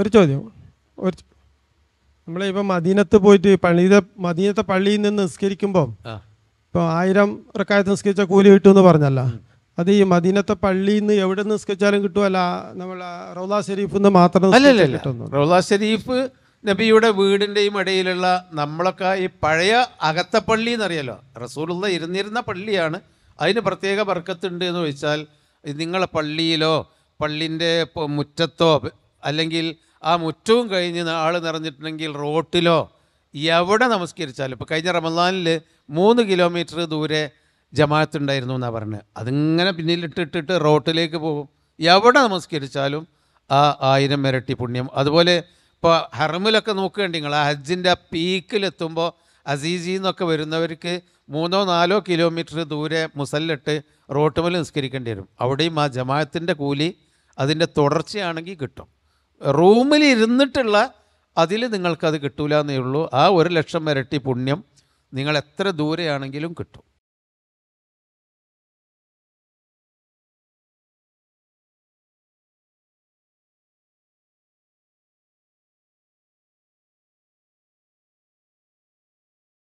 ഒരു ചോദ്യം ഒരു നമ്മളെ മദീനത്ത് പോയിട്ട് പള്ളിയിലെ മദീനത്തെ പള്ളിയിൽ നിന്ന് നിസ്കരിക്കുമ്പോൾ ഇപ്പോൾ ആയിരം റക്കായത്ത് നിസ്കരിച്ച കൂലി കിട്ടുമെന്ന് പറഞ്ഞല്ല അത് ഈ മദീനത്തെ പള്ളിയിൽ നിന്ന് എവിടെ നിസ്കരിച്ചാലും കിട്ടുമല്ല നമ്മൾ റൗല ഷെരീഫ് നിന്ന് മാത്രം റൗല ഷെരീഫ് നബിയുടെ വീടിൻ്റെയും ഇടയിലുള്ള നമ്മളൊക്കെ ഈ പഴയ അകത്തെ പള്ളി എന്നറിയാലോ റസൂലുള്ള ഇരുന്നിരുന്ന പള്ളിയാണ് അതിന് പ്രത്യേക വർക്കത്തുണ്ട് എന്ന് ചോദിച്ചാൽ നിങ്ങളെ പള്ളിയിലോ പള്ളിൻ്റെ മുറ്റത്തോ അല്ലെങ്കിൽ ആ മുറ്റവും കഴിഞ്ഞ് ആൾ നിറഞ്ഞിട്ടുണ്ടെങ്കിൽ റോട്ടിലോ എവിടെ നമസ്കരിച്ചാലും ഇപ്പോൾ കഴിഞ്ഞ റമദാനിൽ മൂന്ന് കിലോമീറ്റർ ദൂരെ ജമാഅത്തുണ്ടായിരുന്നു എന്നാണ് പറഞ്ഞത് അതിങ്ങനെ പിന്നിലിട്ടിട്ടിട്ട് റോട്ടിലേക്ക് പോകും എവിടെ നമസ്കരിച്ചാലും ആ ആയിരം ഇരട്ടി പുണ്യം അതുപോലെ ഇപ്പോൾ ഹറമിലൊക്കെ നോക്കുകയുണ്ട് നിങ്ങൾ ആ ഹജ്ജിൻ്റെ ആ പീക്കിലെത്തുമ്പോൾ അസീസി എന്നൊക്കെ വരുന്നവർക്ക് മൂന്നോ നാലോ കിലോമീറ്റർ ദൂരെ മുസല്ലിട്ട് റോട്ടുമൽ നിസ്കരിക്കേണ്ടി വരും അവിടെയും ആ ജമാഅത്തിൻ്റെ കൂലി അതിൻ്റെ തുടർച്ചയാണെങ്കിൽ കിട്ടും റൂമിൽ ഇരുന്നിട്ടുള്ള അതിൽ നിങ്ങൾക്കത് കിട്ടൂലെന്നേ ഉള്ളൂ ആ ഒരു ലക്ഷം ഇരട്ടി പുണ്യം നിങ്ങൾ എത്ര ദൂരെയാണെങ്കിലും കിട്ടും